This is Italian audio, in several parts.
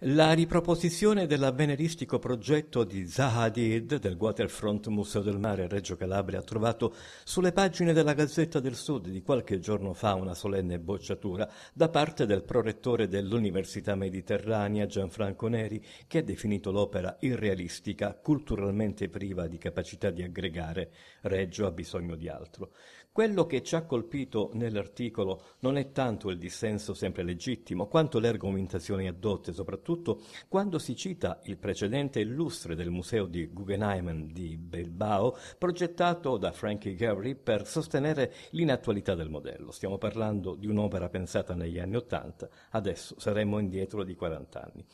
La riproposizione dell'avveniristico progetto di Zahadid del Waterfront Museo del Mare a Reggio Calabria ha trovato sulle pagine della Gazzetta del Sud di qualche giorno fa una solenne bocciatura da parte del prorettore dell'Università Mediterranea Gianfranco Neri che ha definito l'opera irrealistica, culturalmente priva di capacità di aggregare. Reggio ha bisogno di altro. Quello che ci ha colpito nell'articolo non è tanto il dissenso sempre legittimo quanto le argomentazioni addotte, soprattutto soprattutto quando si cita il precedente illustre del museo di Guggenheim di Bilbao, progettato da Frankie Gehry per sostenere l'inattualità del modello. Stiamo parlando di un'opera pensata negli anni Ottanta, adesso saremmo indietro di 40 anni.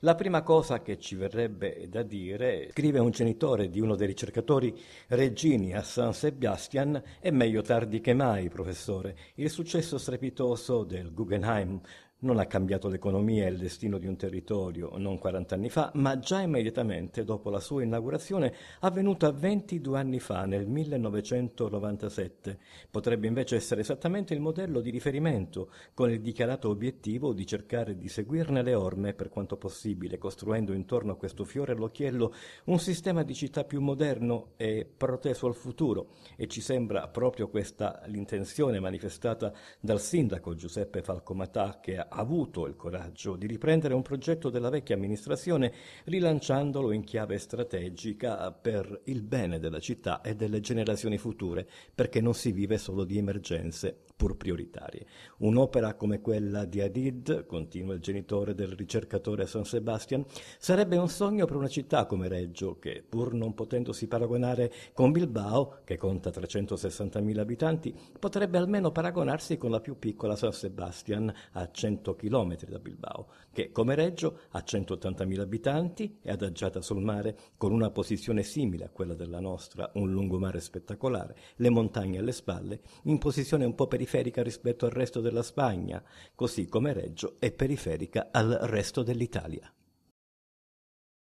La prima cosa che ci verrebbe da dire, scrive un genitore di uno dei ricercatori regini a San Sebastian, è meglio tardi che mai, professore. Il successo strepitoso del Guggenheim non ha cambiato l'economia e il destino di un territorio non 40 anni fa, ma già immediatamente dopo la sua inaugurazione, avvenuta 22 anni fa, nel 1997. Potrebbe invece essere esattamente il modello di riferimento, con il dichiarato obiettivo di cercare di seguirne le orme per quanto possibile, costruendo intorno a questo fiore all'occhiello un sistema di città più moderno e proteso al futuro. E ci sembra proprio questa l'intenzione manifestata dal sindaco Giuseppe Falcomatà che ha avuto il coraggio di riprendere un progetto della vecchia amministrazione rilanciandolo in chiave strategica per il bene della città e delle generazioni future, perché non si vive solo di emergenze pur prioritarie. Un'opera come quella di Hadid, continua il genitore del ricercatore a San Sebastian, sarebbe un sogno per una città come Reggio, che pur non potendosi paragonare con Bilbao, che conta 360.000 abitanti, potrebbe almeno paragonarsi con la più piccola San Sebastian a 100 km da Bilbao, che come Reggio ha 180.000 abitanti, è adagiata sul mare, con una posizione simile a quella della nostra, un lungomare spettacolare, le montagne alle spalle, in posizione un po' pericolosa periferica rispetto al resto della Spagna, così come Reggio è periferica al resto dell'Italia.